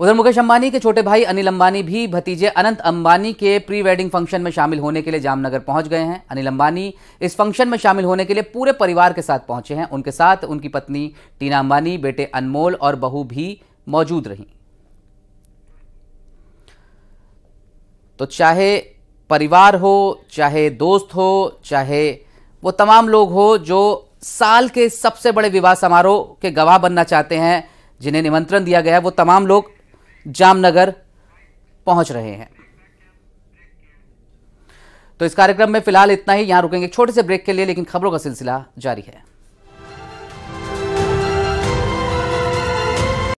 उधर मुकेश अंबानी के छोटे भाई अनिल अंबानी भी भतीजे अनंत अंबानी के प्री वेडिंग फंक्शन में शामिल होने के लिए जामनगर पहुंच गए हैं अनिल अंबानी इस फंक्शन में शामिल होने के लिए पूरे परिवार के साथ पहुंचे हैं उनके साथ उनकी पत्नी टीना अंबानी बेटे अनमोल और बहू भी मौजूद रही तो चाहे परिवार हो चाहे दोस्त हो चाहे वो तमाम लोग हो जो साल के सबसे बड़े विवाह समारोह के गवाह बनना चाहते हैं जिन्हें निमंत्रण दिया गया है वो तमाम लोग जामनगर पहुंच रहे हैं तो इस कार्यक्रम में फिलहाल इतना ही यहां रुकेंगे छोटे से ब्रेक के लिए लेकिन खबरों का सिलसिला जारी है